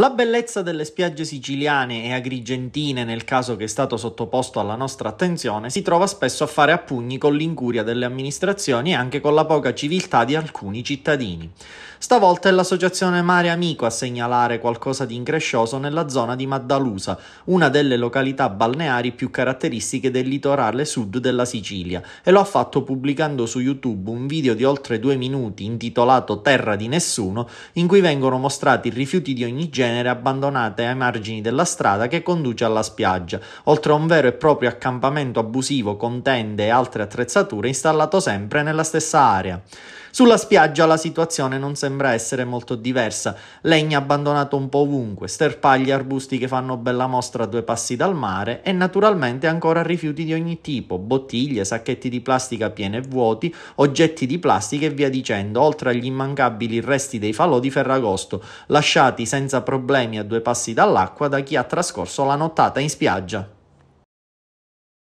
La bellezza delle spiagge siciliane e agrigentine, nel caso che è stato sottoposto alla nostra attenzione, si trova spesso a fare a pugni con l'incuria delle amministrazioni e anche con la poca civiltà di alcuni cittadini. Stavolta è l'associazione Mare Amico a segnalare qualcosa di increscioso nella zona di Maddalusa, una delle località balneari più caratteristiche del litorale sud della Sicilia, e lo ha fatto pubblicando su YouTube un video di oltre due minuti intitolato Terra di Nessuno, in cui vengono mostrati rifiuti di ogni genere genere abbandonate ai margini della strada che conduce alla spiaggia, oltre a un vero e proprio accampamento abusivo con tende e altre attrezzature installato sempre nella stessa area. Sulla spiaggia la situazione non sembra essere molto diversa, legna abbandonato un po' ovunque, sterpagli e arbusti che fanno bella mostra a due passi dal mare e naturalmente ancora rifiuti di ogni tipo, bottiglie, sacchetti di plastica pieni e vuoti, oggetti di plastica e via dicendo, oltre agli immancabili resti dei falò di Ferragosto, lasciati senza proprietà problemi a due passi dall'acqua da chi ha trascorso la nottata in spiaggia.